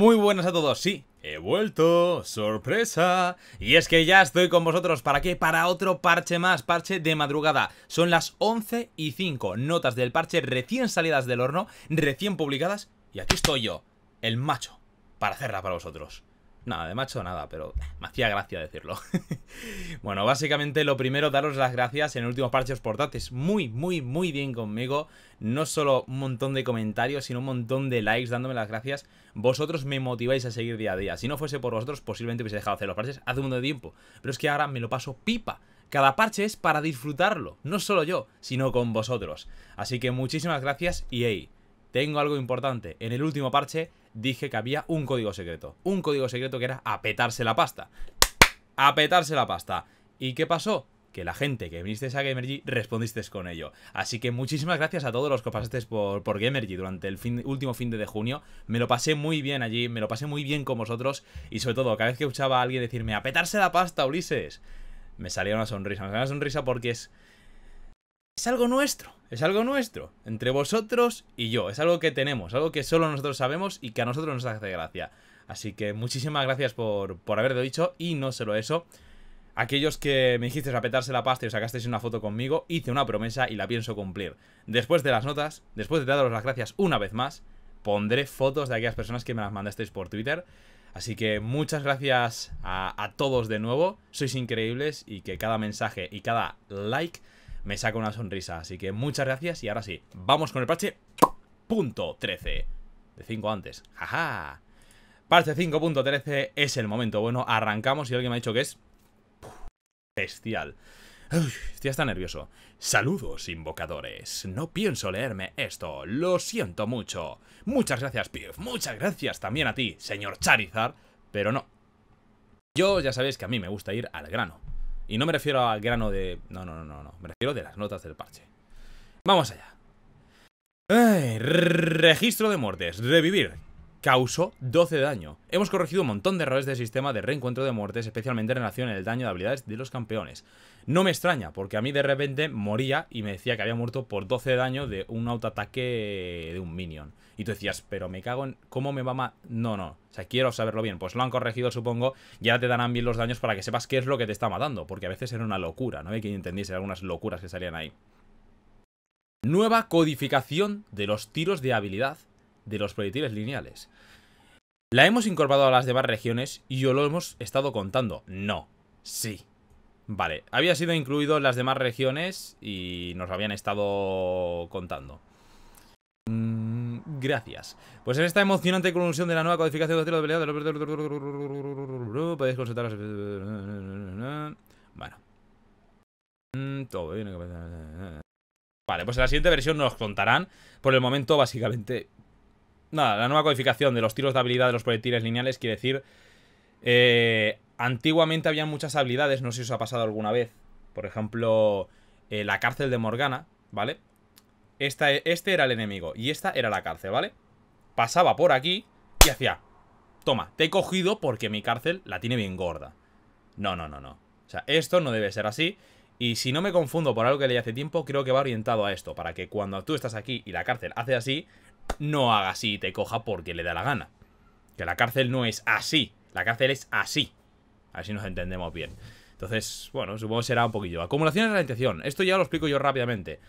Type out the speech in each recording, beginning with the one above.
muy buenas a todos, sí, he vuelto, sorpresa Y es que ya estoy con vosotros, ¿para qué? Para otro parche más, parche de madrugada Son las 11 y 5, notas del parche recién salidas del horno, recién publicadas Y aquí estoy yo, el macho, para hacerla para vosotros Nada, de macho nada, pero me hacía gracia decirlo. bueno, básicamente lo primero, daros las gracias en el último parche os muy, muy, muy bien conmigo. No solo un montón de comentarios, sino un montón de likes dándome las gracias. Vosotros me motiváis a seguir día a día. Si no fuese por vosotros, posiblemente hubiese dejado de hacer los parches hace un montón de tiempo. Pero es que ahora me lo paso pipa. Cada parche es para disfrutarlo, no solo yo, sino con vosotros. Así que muchísimas gracias y hey, tengo algo importante. En el último parche dije que había un código secreto. Un código secreto que era apetarse la pasta. Apetarse la pasta. ¿Y qué pasó? que la gente que viniste a Gamergy respondiste con ello. Así que muchísimas gracias a todos los que pasasteis por, por Gamergy durante el último fin de, junio. Me lo pasé muy bien allí, me lo pasé muy bien con vosotros y sobre todo cada vez que escuchaba a alguien decirme ¡Apetarse la pasta, Ulises, me salía una sonrisa, me una sonrisa porque es es algo nuestro, es algo nuestro, entre vosotros y yo, es algo que tenemos, algo que solo nosotros sabemos y que a nosotros nos hace gracia. Así que muchísimas gracias por, por haberlo dicho y no solo eso. Aquellos que me dijisteis apetarse la pasta y os sacasteis una foto conmigo, hice una promesa y la pienso cumplir. Después de las notas, después de daros las gracias una vez más, pondré fotos de aquellas personas que me las mandasteis por Twitter. Así que muchas gracias a, a todos de nuevo, sois increíbles y que cada mensaje y cada like me saca una sonrisa. Así que muchas gracias y ahora sí, vamos con el parche punto .13. De 5 antes, jaja. Parche 5.13 es el momento bueno. Arrancamos y alguien me ha dicho que es... Bestial. Uy, ya está nervioso. Saludos, invocadores. No pienso leerme esto. Lo siento mucho. Muchas gracias, Piff. Muchas gracias también a ti, señor Charizard. Pero no. Yo ya sabéis que a mí me gusta ir al grano. Y no me refiero al grano de... No, no, no, no, no. Me refiero de las notas del parche. Vamos allá. registro de muertes. Revivir causó 12 de daño. Hemos corregido un montón de errores del sistema de reencuentro de muertes, especialmente en relación al daño de habilidades de los campeones. No me extraña, porque a mí de repente moría y me decía que había muerto por 12 de daño de un autoataque de un minion. Y tú decías, pero me cago en... ¿Cómo me va matar No, no. O sea, quiero saberlo bien. Pues lo han corregido, supongo. Ya te darán bien los daños para que sepas qué es lo que te está matando. Porque a veces era una locura, ¿no? Hay que entendiese algunas locuras que salían ahí. Nueva codificación de los tiros de habilidad de los proyectiles lineales. ¿La hemos incorporado a las demás regiones y yo lo hemos estado contando? No. Sí. Vale, había sido incluido en las demás regiones y nos lo habían estado contando. Mm, gracias. Pues en esta emocionante conclusión de la nueva codificación de de pelea... Podéis consultar Bueno. Mm, todo bien. Vale, pues en la siguiente versión nos contarán. Por el momento, básicamente, Nada, la nueva codificación de los tiros de habilidad de los proyectiles lineales quiere decir... Eh, antiguamente había muchas habilidades, no sé si os ha pasado alguna vez. Por ejemplo, eh, la cárcel de Morgana, ¿vale? Esta, e, este era el enemigo y esta era la cárcel, ¿vale? Pasaba por aquí y hacía... Toma, te he cogido porque mi cárcel la tiene bien gorda. No, no, no, no. O sea, esto no debe ser así. Y si no me confundo por algo que leí hace tiempo, creo que va orientado a esto, para que cuando tú estás aquí y la cárcel hace así, no haga así y te coja porque le da la gana. Que la cárcel no es así. La cárcel es así. Así nos entendemos bien. Entonces, bueno, supongo que será un poquillo. Acumulación y ralentización. Esto ya lo explico yo rápidamente.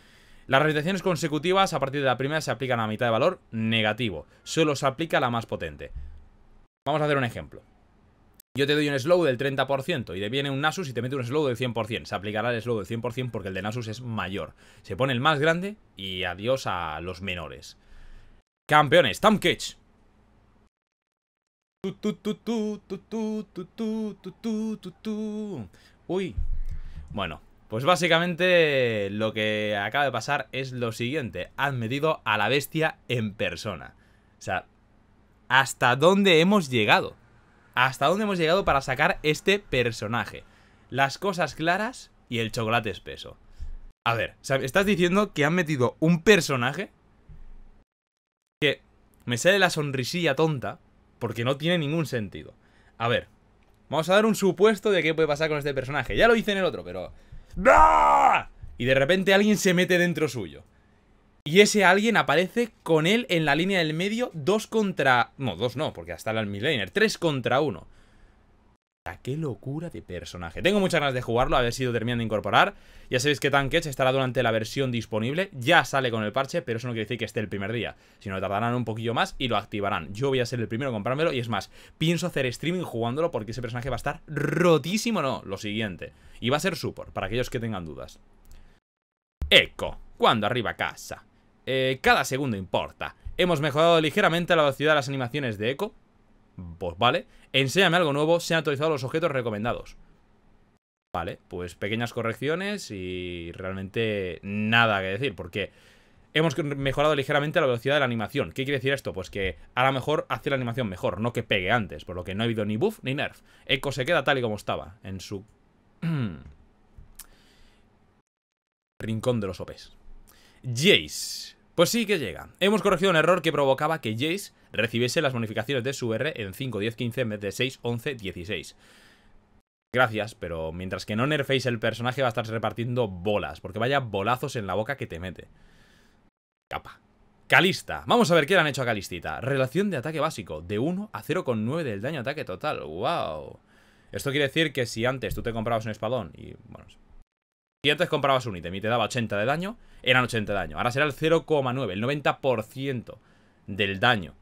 Las realizaciones consecutivas a partir de la primera se aplican a mitad de valor negativo. Solo se aplica la más potente. Vamos a hacer un ejemplo. Yo te doy un slow del 30% y te viene un Nasus y te mete un slow del 100%. Se aplicará el slow del 100% porque el de Nasus es mayor. Se pone el más grande y adiós a los menores. Campeones, Tom Cage. Uy. Bueno, pues básicamente lo que acaba de pasar es lo siguiente. Han metido a la bestia en persona. O sea, ¿hasta dónde hemos llegado? ¿Hasta dónde hemos llegado para sacar este personaje? Las cosas claras y el chocolate espeso. A ver, ¿estás diciendo que han metido un personaje me sale la sonrisilla tonta, porque no tiene ningún sentido. A ver, vamos a dar un supuesto de qué puede pasar con este personaje. Ya lo hice en el otro, pero... no Y de repente alguien se mete dentro suyo. Y ese alguien aparece con él en la línea del medio, dos contra... No, dos no, porque hasta el midlaner, tres contra uno. ¡Qué locura de personaje! Tengo muchas ganas de jugarlo, haber sido terminando de incorporar. Ya sabéis que Edge estará durante la versión disponible. Ya sale con el parche, pero eso no quiere decir que esté el primer día. Sino que tardarán un poquillo más y lo activarán. Yo voy a ser el primero en comprármelo y es más, pienso hacer streaming jugándolo porque ese personaje va a estar rotísimo. No, lo siguiente. Y va a ser support, para aquellos que tengan dudas. Eco, cuando arriba casa. Eh, cada segundo importa. Hemos mejorado ligeramente la velocidad de las animaciones de Echo, pues vale, enséñame algo nuevo, se han actualizado los objetos recomendados. Vale, pues pequeñas correcciones y realmente nada que decir, porque hemos mejorado ligeramente la velocidad de la animación. ¿Qué quiere decir esto? Pues que a lo mejor hace la animación mejor, no que pegue antes, por lo que no ha habido ni buff ni nerf. Echo se queda tal y como estaba, en su... rincón de los OPs. Jace. Pues sí que llega. Hemos corregido un error que provocaba que Jace recibiese las modificaciones de su R en 5, 10, 15 en vez de 6, 11, 16. Gracias, pero mientras que no nerféis el personaje va a estar repartiendo bolas, porque vaya bolazos en la boca que te mete. Capa. Calista. Vamos a ver qué le han hecho a Calistita. Relación de ataque básico, de 1 a 0,9 del daño ataque total. ¡Wow! Esto quiere decir que si antes tú te comprabas un espadón y, bueno, si antes comprabas un ítem y te daba 80 de daño, eran 80 de daño. Ahora será el 0,9, el 90% del daño.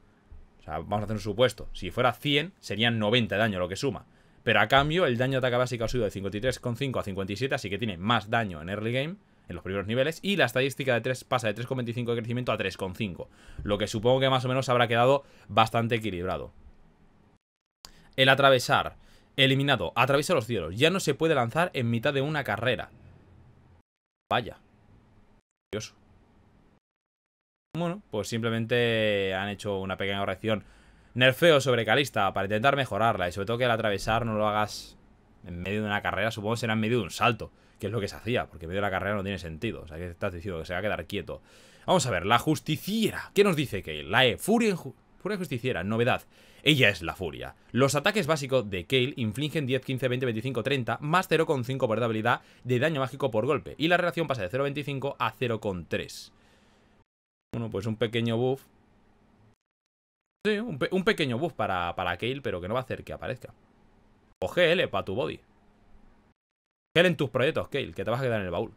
O sea, vamos a hacer un supuesto. Si fuera 100, serían 90 de daño lo que suma. Pero a cambio, el daño de ataque básico ha subido de 53,5 a 57, así que tiene más daño en early game, en los primeros niveles. Y la estadística de 3 pasa de 3,25 de crecimiento a 3,5. Lo que supongo que más o menos habrá quedado bastante equilibrado. El atravesar. Eliminado. Atraviesa los cielos. Ya no se puede lanzar en mitad de una carrera. Vaya. Curioso. Bueno, pues simplemente han hecho una pequeña corrección. Nerfeo sobre Calista para intentar mejorarla y sobre todo que al atravesar no lo hagas en medio de una carrera, supongo que será en medio de un salto, que es lo que se hacía, porque en medio de la carrera no tiene sentido, o sea que estás diciendo que se va a quedar quieto. Vamos a ver, la justiciera, ¿qué nos dice que La E, Furia, Furia Justiciera, novedad. Ella es la furia. Los ataques básicos de Kale infligen 10, 15, 20, 25, 30 más 0,5 por de de daño mágico por golpe y la relación pasa de 0,25 a 0,3. Bueno, pues un pequeño buff. Sí, un, pequeño buff para, para, Kale, pero que no va a hacer que aparezca. O GL para tu body. GL en tus proyectos, Kale, que te vas a quedar en el baúl.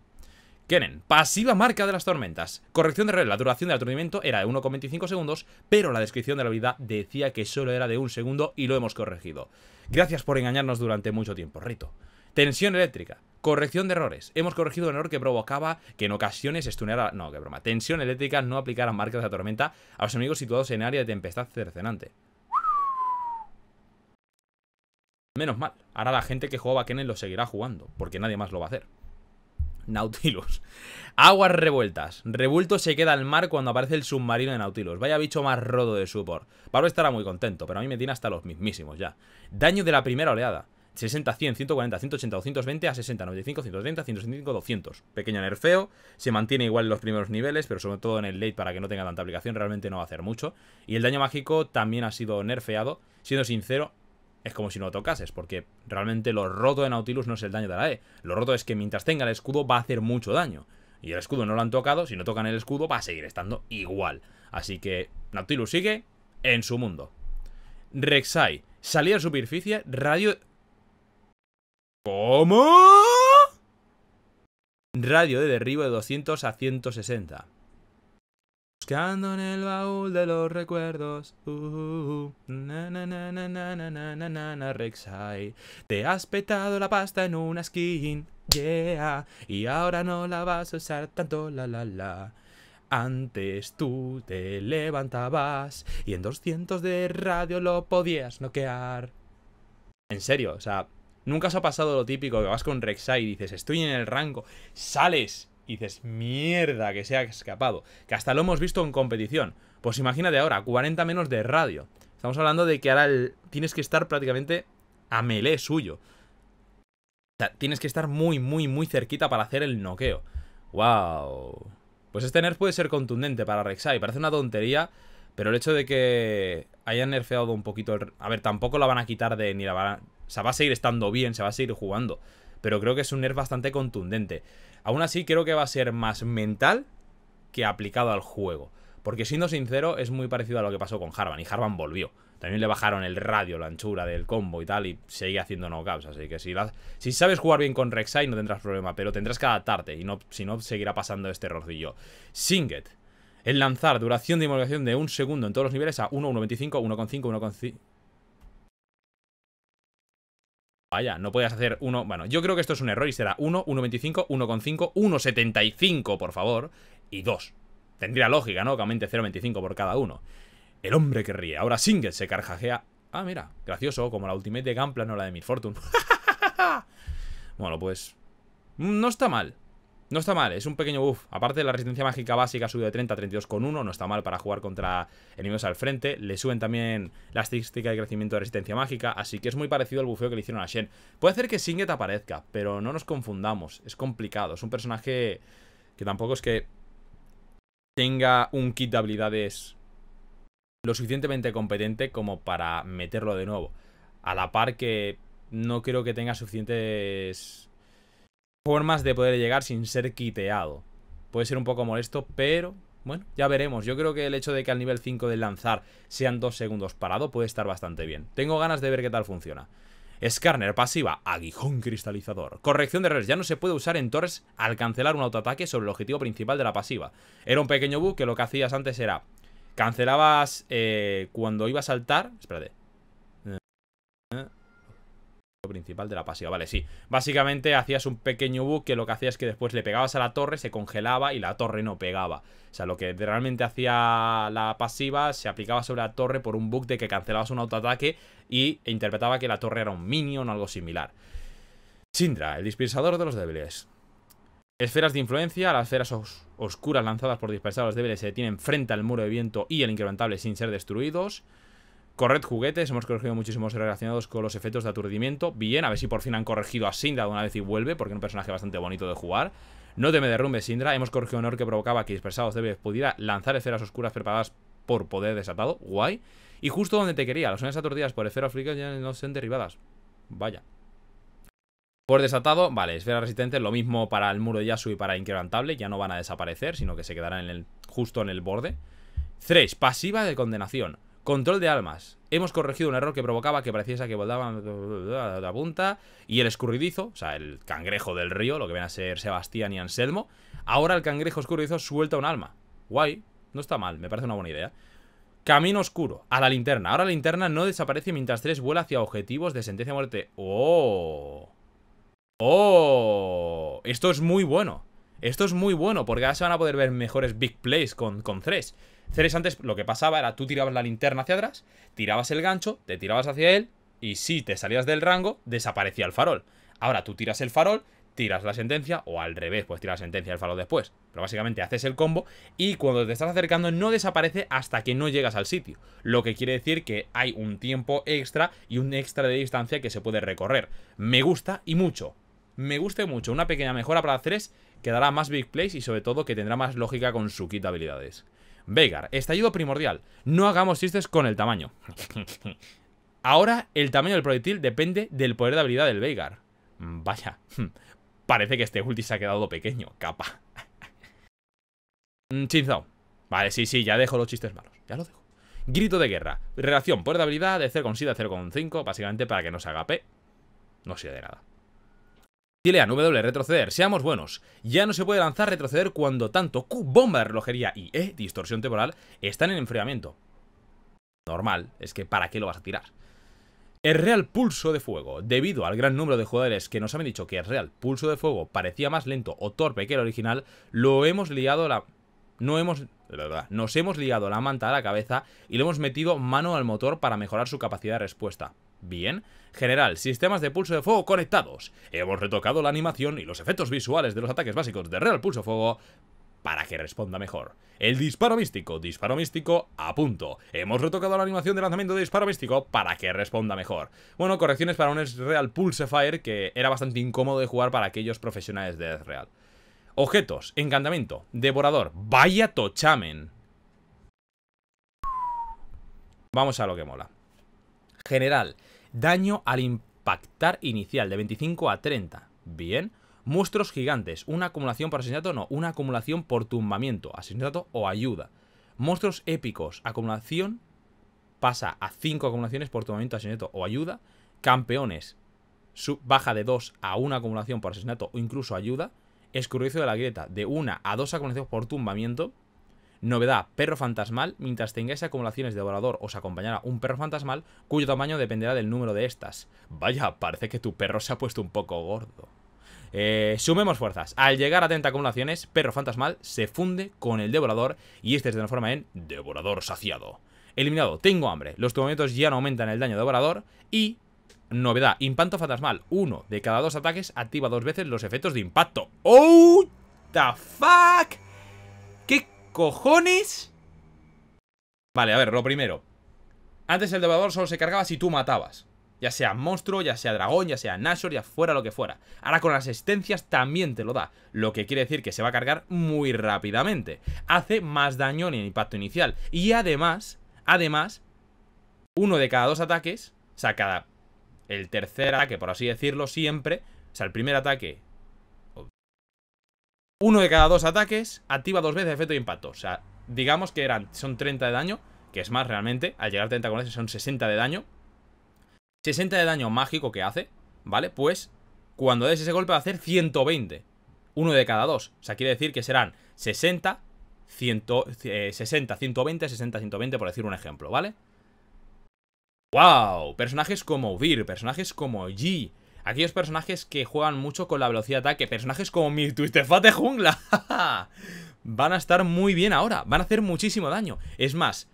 Kenen pasiva marca de las tormentas. Corrección de errores, la duración del aturdimiento era de 1,25 segundos, pero la descripción de la habilidad decía que solo era de un segundo y lo hemos corregido. Gracias por engañarnos durante mucho tiempo, Rito. Tensión eléctrica. Corrección de errores. Hemos corregido un error que provocaba que en ocasiones estuneara... No, qué broma. Tensión eléctrica no aplicara marcas de tormenta a los enemigos situados en área de tempestad cercenante. Menos mal. Ahora la gente que jugaba Kenen lo seguirá jugando, porque nadie más lo va a hacer. Nautilus. Aguas revueltas. Revuelto se queda al mar cuando aparece el submarino de Nautilus. Vaya bicho más rodo de Supor. Pablo estará muy contento, pero a mí me tiene hasta los mismísimos ya. Daño de la primera oleada. 60, 100, 140, 180, 220 a 60, 95, 130, 165, 200. Pequeño nerfeo, se mantiene igual en los primeros niveles, pero sobre todo en el late para que no tenga tanta aplicación, realmente no va a hacer mucho. Y el daño mágico también ha sido nerfeado. Siendo sincero, es como si no lo tocases, porque realmente lo roto de Nautilus no es el daño de la E. Lo roto es que mientras tenga el escudo va a hacer mucho daño. Y el escudo no lo han tocado, si no tocan el escudo va a seguir estando igual. Así que Nautilus sigue en su mundo. Rexai salida a superficie, radio... ¿Cómo? Radio de derribo de 200 a 160. Buscando en el baúl de los recuerdos. Uh, uh, uh, na, na, na, na, na, na, na, na, Te has petado la pasta en una skin. Yeah. Y ahora no la vas a usar tanto, la, la, la. Antes tú te levantabas y en 200 de radio lo podías noquear. En serio, o sea, nunca os ha pasado lo típico que vas con Rexai y dices, estoy en el rango, sales y dices, mierda, que se ha escapado. Que hasta lo hemos visto en competición. Pues imagínate ahora, 40 menos de radio. Estamos hablando de que ahora tienes que estar prácticamente a melee suyo. tienes que estar muy, muy, muy cerquita para hacer el noqueo. ¡Wow! Pues este nerf puede ser contundente para Rek'Sai. Parece una tontería, pero el hecho de que hayan nerfeado un poquito A ver, tampoco la van a quitar de... ni la van a... O sea, va a seguir estando bien, se va a seguir jugando pero creo que es un nerf bastante contundente. Aún así, creo que va a ser más mental que aplicado al juego. Porque siendo sincero, es muy parecido a lo que pasó con Harvan, y Harvan volvió. También le bajaron el radio, la anchura del combo y tal, y seguía haciendo knockouts. Así que si, sabes jugar bien con Rek'Sai no tendrás problema, pero tendrás que adaptarte, y no, si no, seguirá pasando este errorcillo. Singet. El lanzar duración de inmolación de un segundo en todos los niveles a 1, 1.25, 1.5, 1.5... Vaya, no puedes hacer uno... Bueno, yo creo que esto es un error y será 1, 1.25, 1.5, 1.75, por favor, y 2. Tendría lógica, ¿no? Que aumente 0.25 por cada uno. El hombre que ríe. Ahora Single se carjajea. Ah, mira, gracioso, como la Ultimate de Gamplan no la de Miss Fortune. bueno, pues... No está mal. No está mal, es un pequeño buff. Aparte de la resistencia mágica básica subido de 30 a 32,1, no está mal para jugar contra enemigos al frente. Le suben también la estadística de crecimiento de resistencia mágica, así que es muy parecido al bufeo que le hicieron a Shen. Puede ser que Singet aparezca, pero no nos confundamos, es complicado. Es un personaje que tampoco es que tenga un kit de habilidades lo suficientemente competente como para meterlo de nuevo. A la par que no creo que tenga suficientes formas de poder llegar sin ser quiteado. Puede ser un poco molesto, pero bueno, ya veremos. Yo creo que el hecho de que al nivel 5 del lanzar sean 2 segundos parado puede estar bastante bien. Tengo ganas de ver qué tal funciona. Scarner pasiva, aguijón cristalizador. Corrección de errores, ya no se puede usar en torres al cancelar un autoataque sobre el objetivo principal de la pasiva. Era un pequeño bug que lo que hacías antes era... Cancelabas eh, cuando iba a saltar... Espérate, principal de la pasiva, vale, sí Básicamente hacías un pequeño bug que lo que hacía es que después le pegabas a la torre, se congelaba y la torre no pegaba O sea, lo que realmente hacía la pasiva se aplicaba sobre la torre por un bug de que cancelabas un autoataque Y interpretaba que la torre era un minion o algo similar Sindra, el dispersador de los débiles Esferas de influencia, las esferas oscuras lanzadas por dispersados débiles se detienen frente al muro de viento y el incrementable sin ser destruidos Corred juguetes, hemos corregido muchísimos relacionados con los efectos de aturdimiento. Bien, a ver si por fin han corregido a Sindra de una vez y vuelve, porque es un personaje bastante bonito de jugar. No te me derrumbes, Sindra. Hemos corregido honor que provocaba que dispersados debes pudiera lanzar esferas oscuras preparadas por poder desatado. Guay. Y justo donde te quería, las zonas aturdidas por esferas africanas ya no sean derribadas. Vaya. Por desatado, vale, esfera resistente lo mismo para el muro de Yasu y para Inquebrantable, ya no van a desaparecer, sino que se quedarán en justo en el borde. 3. Pasiva de condenación. Control de almas. Hemos corregido un error que provocaba que pareciese que volaban la punta. Y el escurridizo, o sea, el cangrejo del río, lo que ven a ser Sebastián y Anselmo. Ahora el cangrejo escurridizo suelta un alma. Guay, no está mal, me parece una buena idea. Camino oscuro, a la linterna. Ahora la linterna no desaparece mientras tres vuela hacia objetivos de sentencia de muerte. ¡Oh! ¡Oh! Esto es muy bueno. Esto es muy bueno, porque ahora se van a poder ver mejores big plays con, con 3. Ceres antes lo que pasaba era tú tirabas la linterna hacia atrás, tirabas el gancho, te tirabas hacia él y si te salías del rango desaparecía el farol. Ahora tú tiras el farol, tiras la sentencia o al revés, pues tiras la sentencia y el farol después. Pero básicamente haces el combo y cuando te estás acercando no desaparece hasta que no llegas al sitio. Lo que quiere decir que hay un tiempo extra y un extra de distancia que se puede recorrer. Me gusta y mucho. Me gusta y mucho. Una pequeña mejora para Ceres que dará más big plays y sobre todo que tendrá más lógica con su kit de habilidades. Veigar, estallido primordial. No hagamos chistes con el tamaño. Ahora el tamaño del proyectil depende del poder de habilidad del Veigar. Mm, vaya, hmm, parece que este ulti se ha quedado pequeño, capa. Chinzao. Mm, vale, sí, sí, ya dejo los chistes malos. Ya lo dejo. Grito de guerra. Relación poder de habilidad de 0,7 a 0,5, básicamente para que no se haga agape. No sirve de nada. Dile a W retroceder, seamos buenos. Ya no se puede lanzar retroceder cuando tanto Q, bomba de relojería y E, distorsión temporal, están en enfriamiento. Normal, es que ¿para qué lo vas a tirar? El Real Pulso de Fuego. Debido al gran número de jugadores que nos han dicho que el Real Pulso de Fuego parecía más lento o torpe que el original, lo hemos liado la... No hemos... verdad. Nos hemos liado la manta a la cabeza y lo hemos metido mano al motor para mejorar su capacidad de respuesta. Bien. General, sistemas de pulso de fuego conectados. Hemos retocado la animación y los efectos visuales de los ataques básicos de Real Pulso Fuego para que responda mejor. El disparo místico, disparo místico a punto. Hemos retocado la animación de lanzamiento de disparo místico para que responda mejor. Bueno, correcciones para un Real Pulse Fire que era bastante incómodo de jugar para aquellos profesionales de Real. Objetos, encantamiento, devorador, vaya tochamen. Vamos a lo que mola. General, Daño al impactar inicial de 25 a 30. Bien. Monstruos gigantes. Una acumulación por asesinato, no. Una acumulación por tumbamiento, asesinato o ayuda. Monstruos épicos. Acumulación pasa a 5 acumulaciones por tumbamiento, asesinato o ayuda. Campeones. baja de 2 a 1 acumulación por asesinato o incluso ayuda. Escurrizo de la grieta de 1 a 2 acumulaciones por tumbamiento. Novedad, perro fantasmal, mientras tengáis acumulaciones de devorador os acompañará un perro fantasmal cuyo tamaño dependerá del número de estas. Vaya, parece que tu perro se ha puesto un poco gordo. Eh, sumemos fuerzas. Al llegar a 30 acumulaciones, Perro Fantasmal se funde con el Devorador y este se transforma en Devorador Saciado. Eliminado, tengo hambre. Los movimientos ya no aumentan el daño Devorador y... Novedad, Impacto Fantasmal. Uno de cada dos ataques activa dos veces los efectos de impacto. ¡Oh! ¡The fuck! cojones? Vale, a ver, lo primero. Antes el devorador solo se cargaba si tú matabas. Ya sea monstruo, ya sea dragón, ya sea Nashor, ya fuera lo que fuera. Ahora con las existencias también te lo da. Lo que quiere decir que se va a cargar muy rápidamente. Hace más daño en el impacto inicial. Y además, además, uno de cada dos ataques, o sea, cada... El tercer ataque, por así decirlo, siempre... O sea, el primer ataque uno de cada dos ataques activa dos veces efecto de impacto. O sea, digamos que eran, son 30 de daño, que es más realmente. Al llegar a 30 con ese son 60 de daño. 60 de daño mágico que hace, ¿vale? Pues cuando des ese golpe va a hacer 120. Uno de cada dos. O sea, quiere decir que serán 60, 60, 120, 60, 120, por decir un ejemplo, ¿vale? ¡Wow! Personajes como Vir, personajes como G, Aquellos personajes que juegan mucho con la velocidad de ataque. Personajes como mi Twisted Fate jungla. van a estar muy bien ahora. Van a hacer muchísimo daño. Es más,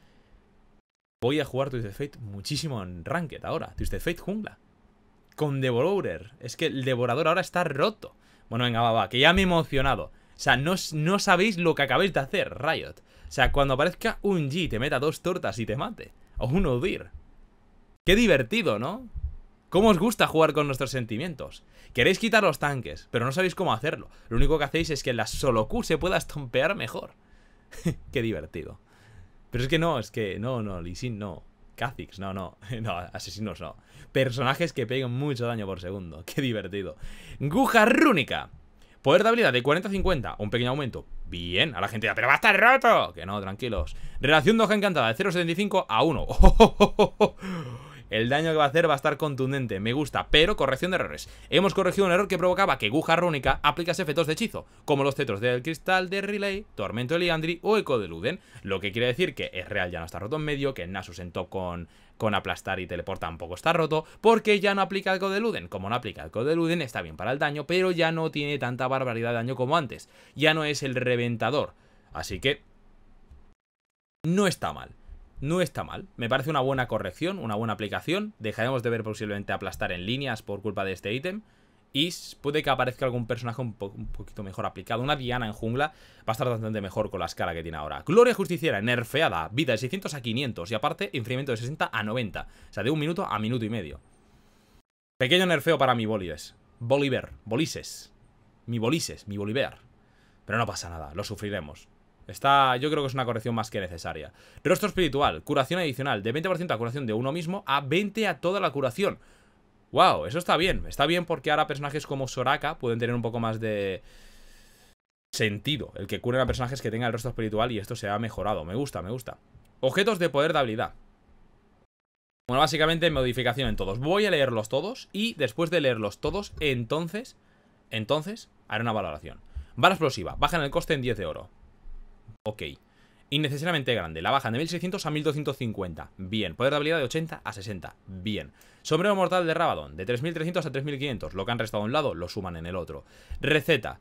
voy a jugar Twisted Fate muchísimo en Ranked ahora. Twisted Fate jungla. Con Devourer Es que el Devorador ahora está roto. Bueno, venga, va, va. Que ya me he emocionado. O sea, no, sabéis lo que acabéis de hacer, Riot. O sea, cuando aparezca un G te meta dos tortas y te mate. O un Odir. Qué divertido, ¿no? ¿Cómo os gusta jugar con nuestros sentimientos? Queréis quitar los tanques, pero no sabéis cómo hacerlo. Lo único que hacéis es que la solo Q se pueda estompear mejor. Qué divertido. Pero es que no, es que no, no, Lee no. Kha'Zix, no, no, no, asesinos no. Personajes que peguen mucho daño por segundo. Qué divertido. Guja rúnica. Poder de habilidad de 40-50, un pequeño aumento. Bien, a la gente ya, pero va a estar roto. Que no, tranquilos. Relación de hoja encantada de 0,75 a 1 el daño que va a hacer va a estar contundente, me gusta, pero corrección de errores. Hemos corregido un error que provocaba que Guja Rúnica aplicase efectos de hechizo, como los cetros del Cristal de Relay, Tormento de Liandri o Eco de Luden, lo que quiere decir que es real ya no está roto en medio, que Nasus en top con con aplastar y teleporta tampoco está roto, porque ya no aplica de Luden. Como no aplica de Luden está bien para el daño, pero ya no tiene tanta barbaridad de daño como antes. Ya no es el reventador. Así que... No está mal no está mal. Me parece una buena corrección, una buena aplicación. Dejaremos de ver posiblemente aplastar en líneas por culpa de este ítem. Y puede que aparezca algún personaje un, poquito mejor aplicado. Una Diana en jungla va a estar bastante mejor con la escala que tiene ahora. Gloria Justiciera, nerfeada, vida de 600 a 500 y aparte enfriamiento de 60 a 90. O sea, de un minuto a minuto y medio. Pequeño nerfeo para mi Bolívar. Bolívar, Bolises. Mi Bolises, mi Bolívar. Pero no pasa nada, lo sufriremos. Está, yo creo que es una corrección más que necesaria. Rostro espiritual, curación adicional de 20% a curación de uno mismo a 20 a toda la curación. Wow, eso está bien. Está bien porque ahora personajes como Soraka pueden tener un poco más de sentido. El que curen a personajes que tengan el rostro espiritual y esto se ha mejorado. Me gusta, me gusta. Objetos de poder de habilidad. Bueno, básicamente modificación en todos. Voy a leerlos todos y después de leerlos todos, entonces, entonces, haré una valoración. Bala explosiva, bajan el coste en 10 de oro ok. Innecesariamente grande, la baja de 1600 a 1250, bien. Poder de habilidad de 80 a 60, bien. Sombrero mortal de Rabadon, de 3300 a 3500, lo que han restado a un lado lo suman en el otro. Receta.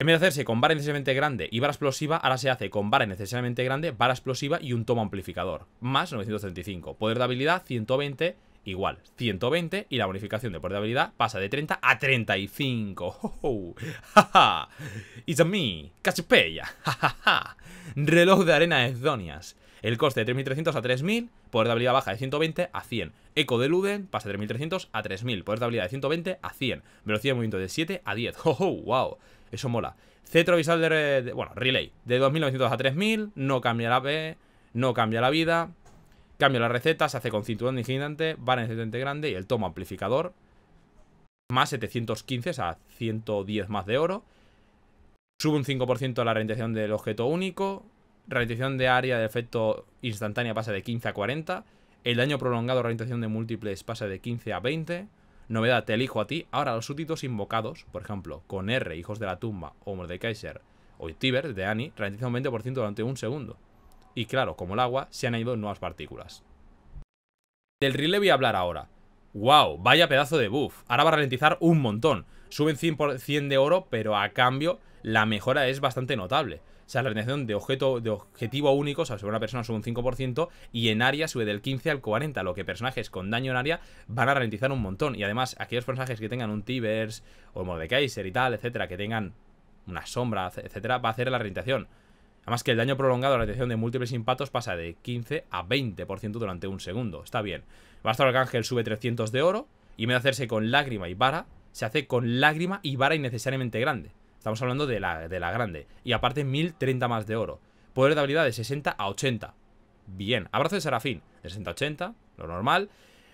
En vez de hacerse con vara necesariamente grande y vara explosiva, ahora se hace con vara necesariamente grande, vara explosiva y un tomo amplificador, más 935. Poder de habilidad 120 igual 120 y la bonificación de poder de habilidad pasa de 30 a 35. ¡Oh, oh! its a me! Cachipella. Reloj de arena zonias El coste de 3.300 a 3.000, poder de habilidad baja de 120 a 100. Eco de Luden pasa de 3.300 a 3.000, poder de habilidad de 120 a 100. Velocidad de movimiento de 7 a 10. ¡Oh, wow! Eso mola. Cetro visual de, Bueno, relay. De 2.900 a 3.000, no cambia la... P, no cambia la vida. Cambio la receta, se hace con cinturón de en el 70 grande y el tomo amplificador. Más 715, o sea, 110 más de oro. Sube un 5% la rentación del objeto único. rentación de área de efecto instantánea pasa de 15 a 40. El daño prolongado, rentación de múltiples pasa de 15 a 20. Novedad, te elijo a ti. Ahora los súbditos invocados, por ejemplo, con R, Hijos de la Tumba, de Kaiser o Tiber, de Annie, ralentiza un 20% durante un segundo y claro, como el agua, se han ido nuevas partículas. Del relé voy a hablar ahora. ¡Wow! Vaya pedazo de buff. Ahora va a ralentizar un montón. Suben 100% de oro, pero a cambio la mejora es bastante notable. O sea, la ralentización de, objeto, de objetivo único, o sea, sobre una persona sube un 5% y en área sube del 15 al 40, lo que personajes con daño en área van a ralentizar un montón. Y además, aquellos personajes que tengan un Tibers o Mordekaiser y tal, etcétera, que tengan una sombra, etcétera, va a hacer la ralentización. Además que el daño prolongado a la detección de múltiples impactos pasa de 15 a 20% durante un segundo. Está bien. el Arcángel sube 300 de oro y en vez de hacerse con lágrima y vara, se hace con lágrima y vara innecesariamente grande. Estamos hablando de la, grande. Y aparte 1030 más de oro. Poder de habilidad de 60 a 80. Bien. Abrazo de Serafín. 60 a 80, lo normal.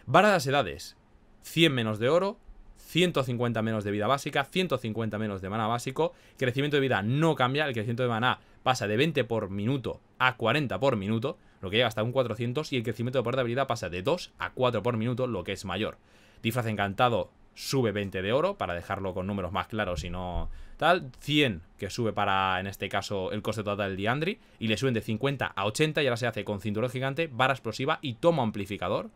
Vara de las edades. 100 menos de oro, 150 menos de vida básica, 150 menos de mana básico, crecimiento de vida no cambia, el crecimiento de mana pasa de 20 por minuto a 40 por minuto, lo que llega hasta un 400, y el crecimiento de poder de habilidad pasa de 2 a 4 por minuto, lo que es mayor. Disfraz encantado sube 20 de oro, para dejarlo con números más claros y no tal. 100, que sube para, en este caso, el coste total del Diandri, y le suben de 50 a 80, y ahora se hace con cinturón gigante, barra explosiva y tomo amplificador.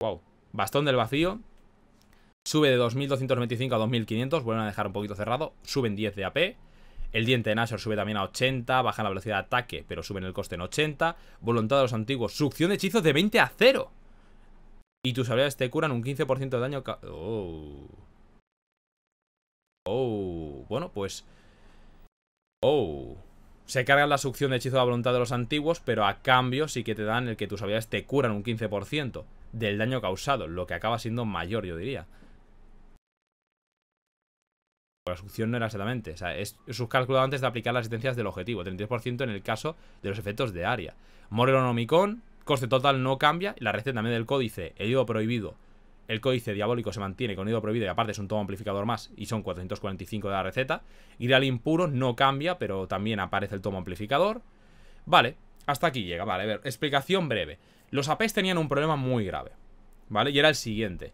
Wow. Bastón del vacío, Sube de 2.225 a 2.500, vuelven a dejar un poquito cerrado. Suben 10 de AP. El diente de Nashor sube también a 80, Baja la velocidad de ataque, pero suben el coste en 80. Voluntad de los antiguos, succión de hechizos de 20 a 0. Y tus habilidades te curan un 15% de daño. Oh. Oh. Bueno, pues... Oh. Se cargan la succión de hechizos de voluntad de los antiguos, pero a cambio sí que te dan el que tus habilidades te curan un 15% del daño causado, lo que acaba siendo mayor, yo diría la succión no era exactamente. O sea, es subcalculado antes de aplicar las asistencias del objetivo, 33% en el caso de los efectos de área. Morelonomicon, coste total no cambia. La receta también del códice, el ido prohibido. El códice diabólico se mantiene con ido prohibido y aparte es un tomo amplificador más y son 445 de la receta. Ideal impuro no cambia, pero también aparece el tomo amplificador. Vale, hasta aquí llega. Vale, a ver, explicación breve. Los APs tenían un problema muy grave, ¿vale? Y era el siguiente.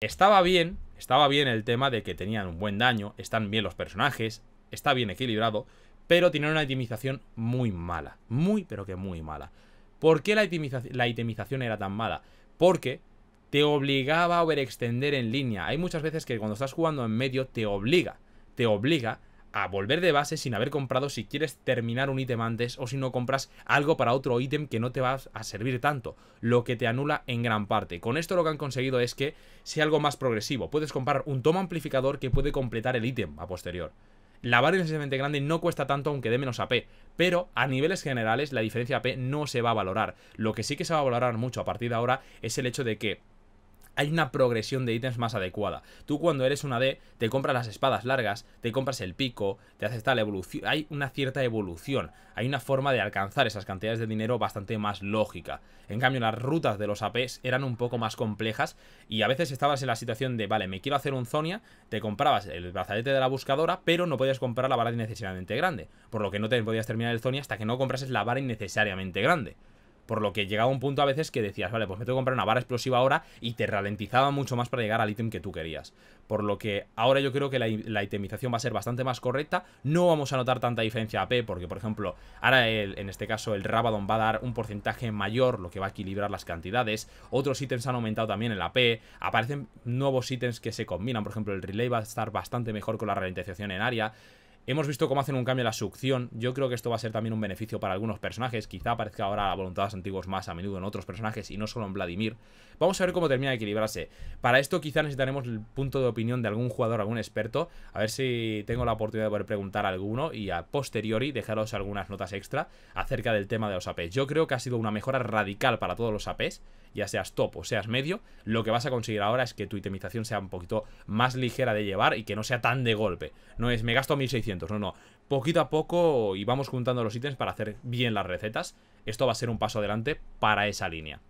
Estaba bien estaba bien el tema de que tenían un buen daño, están bien los personajes, está bien equilibrado, pero tienen una itemización muy mala. Muy, pero que muy mala. ¿Por qué la, itemización era tan mala? Porque te obligaba a overextender en línea. Hay muchas veces que cuando estás jugando en medio te obliga, te obliga a volver de base sin haber comprado si quieres terminar un ítem antes o si no compras algo para otro ítem que no te va a servir tanto, lo que te anula en gran parte. Con esto lo que han conseguido es que sea algo más progresivo. Puedes comprar un tomo amplificador que puede completar el ítem a posterior. Lavar es semejante grande no cuesta tanto aunque dé menos AP, pero a niveles generales la diferencia AP no se va a valorar. Lo que sí que se va a valorar mucho a partir de ahora es el hecho de que hay una progresión de ítems más adecuada. Tú cuando eres una D, te compras las espadas largas, te compras el pico, te haces tal evolución. Hay una cierta evolución, hay una forma de alcanzar esas cantidades de dinero bastante más lógica. En cambio, las rutas de los APs eran un poco más complejas y a veces estabas en la situación de, vale, me quiero hacer un Zonia, te comprabas el brazalete de la buscadora, pero no podías comprar la vara innecesariamente grande, por lo que no te podías terminar el Zonia hasta que no comprases la vara innecesariamente grande. Por lo que llegaba un punto a veces que decías, vale, pues me tengo que comprar una vara explosiva ahora y te ralentizaba mucho más para llegar al ítem que tú querías. Por lo que ahora yo creo que la, itemización va a ser bastante más correcta. No vamos a notar tanta diferencia AP porque, por ejemplo, ahora en este caso el Rabadon va a dar un porcentaje mayor, lo que va a equilibrar las cantidades. Otros ítems han aumentado también el AP. Aparecen nuevos ítems que se combinan. Por ejemplo, el Relay va a estar bastante mejor con la ralentización en área. Hemos visto cómo hacen un cambio en la succión. Yo creo que esto va a ser también un beneficio para algunos personajes. Quizá aparezca ahora la voluntad de antiguos más a menudo en otros personajes y no solo en Vladimir. Vamos a ver cómo termina de equilibrarse. Para esto quizá necesitaremos el punto de opinión de algún jugador, algún experto. A ver si tengo la oportunidad de poder preguntar a alguno y a posteriori dejaros algunas notas extra acerca del tema de los APs. Yo creo que ha sido una mejora radical para todos los APs ya seas top o seas medio, lo que vas a conseguir ahora es que tu itemización sea un poquito más ligera de llevar y que no sea tan de golpe. No es me gasto 1600, no, no. Poquito a poco y vamos juntando los ítems para hacer bien las recetas. Esto va a ser un paso adelante para esa línea.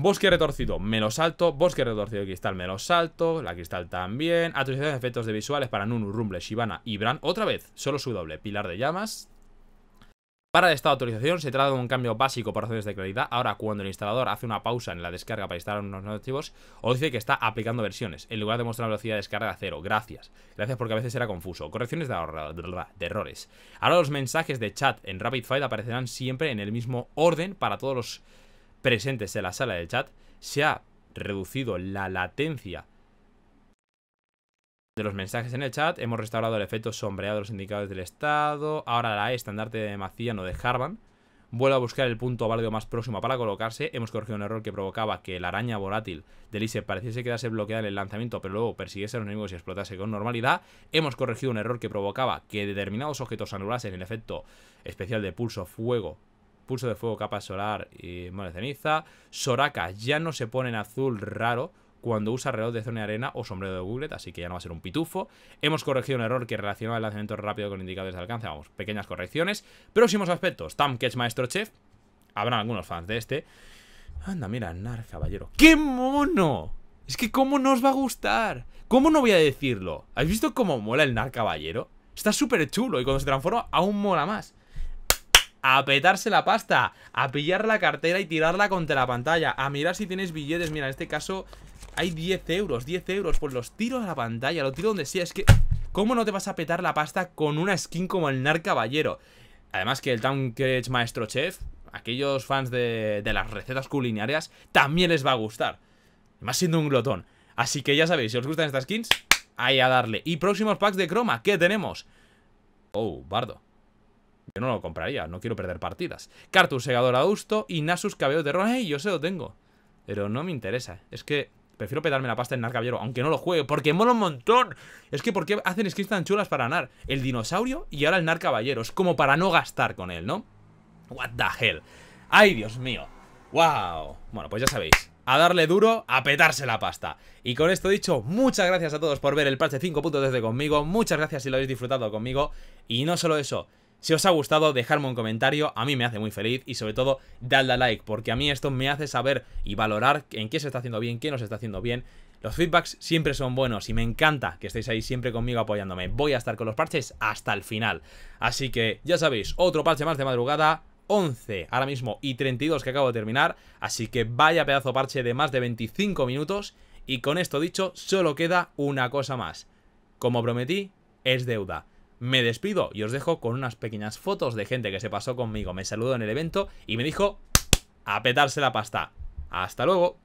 Bosque retorcido, me lo salto. Bosque retorcido cristal, me lo salto. La cristal también. Actualización de efectos de visuales para Nunu, Rumble, Shivana y Bran. Otra vez, solo su doble. Pilar de llamas, para esta autorización se trata de un cambio básico por razones de claridad. Ahora, cuando el instalador hace una pausa en la descarga para instalar unos nuevos archivos, os dice que está aplicando versiones, en lugar de mostrar la velocidad de descarga a cero. Gracias. Gracias porque a veces era confuso. Correcciones de, errores. Ahora los mensajes de chat en Fight aparecerán siempre en el mismo orden para todos los presentes en la sala de chat. Se ha reducido la latencia de los mensajes en el chat. Hemos restaurado el efecto sombreado de los indicadores del estado. Ahora la E, estandarte de o de Harvan. Vuelve a buscar el punto válido más próximo para colocarse. Hemos corregido un error que provocaba que la araña volátil de ISE pareciese quedarse bloqueada en el lanzamiento, pero luego persiguiese a los enemigos y explotase con normalidad. Hemos corregido un error que provocaba que determinados objetos anulasen el efecto especial de pulso fuego. Pulso de fuego, capa solar y mole ceniza. Soraka ya no se pone en azul raro cuando usa reloj de zona de arena o sombrero de Google, así que ya no va a ser un pitufo. Hemos corregido un error que relacionaba el lanzamiento rápido con indicadores de alcance, vamos, pequeñas correcciones. Próximos aspectos, Tam Catch Maestro Chef, habrán algunos fans de este. Anda, mira, Nar Caballero. ¡Qué mono! Es que cómo nos va a gustar. ¿Cómo no voy a decirlo? ¿Habéis visto cómo mola el Nar Caballero? Está súper chulo y cuando se transforma aún mola más a petarse la pasta, a pillar la cartera y tirarla contra la pantalla, a mirar si tienes billetes. Mira, en este caso hay 10 euros, 10 euros, pues los tiros a la pantalla, lo tiro donde sea. Es que, ¿cómo no te vas a petar la pasta con una skin como el Nar Caballero? Además que el Town es Maestro Chef, aquellos fans de, de las recetas culinarias, también les va a gustar. Más siendo un glotón. Así que ya sabéis, si os gustan estas skins, ahí a darle. Y próximos packs de croma, ¿qué tenemos? Oh, bardo. Yo no lo compraría, no quiero perder partidas. Cartus, Segador Adusto. y Nasus, Cabello de Ron. ¡Ey, yo se lo tengo! Pero no me interesa. Es que prefiero petarme la pasta en Nar Caballero, aunque no lo juegue, porque mola un montón. Es que, ¿por qué hacen skins tan chulas para Nar? El dinosaurio y ahora el Nar Caballero. Es como para no gastar con él, ¿no? What the hell. ¡Ay, Dios mío! ¡Wow! Bueno, pues ya sabéis a darle duro, a petarse la pasta. Y con esto dicho, muchas gracias a todos por ver el parche desde conmigo, muchas gracias si lo habéis disfrutado conmigo, y no solo eso, si os ha gustado, dejadme un comentario, a mí me hace muy feliz y sobre todo dadle a like, porque a mí esto me hace saber y valorar en qué se está haciendo bien, qué no se está haciendo bien. Los feedbacks siempre son buenos y me encanta que estéis ahí siempre conmigo apoyándome. Voy a estar con los parches hasta el final. Así que ya sabéis, otro parche más de madrugada, 11 ahora mismo y 32 que acabo de terminar. Así que vaya pedazo parche de más de 25 minutos. Y con esto dicho, solo queda una cosa más. Como prometí, es deuda me despido y os dejo con unas pequeñas fotos de gente que se pasó conmigo, me saludó en el evento y me dijo a petarse la pasta. Hasta luego.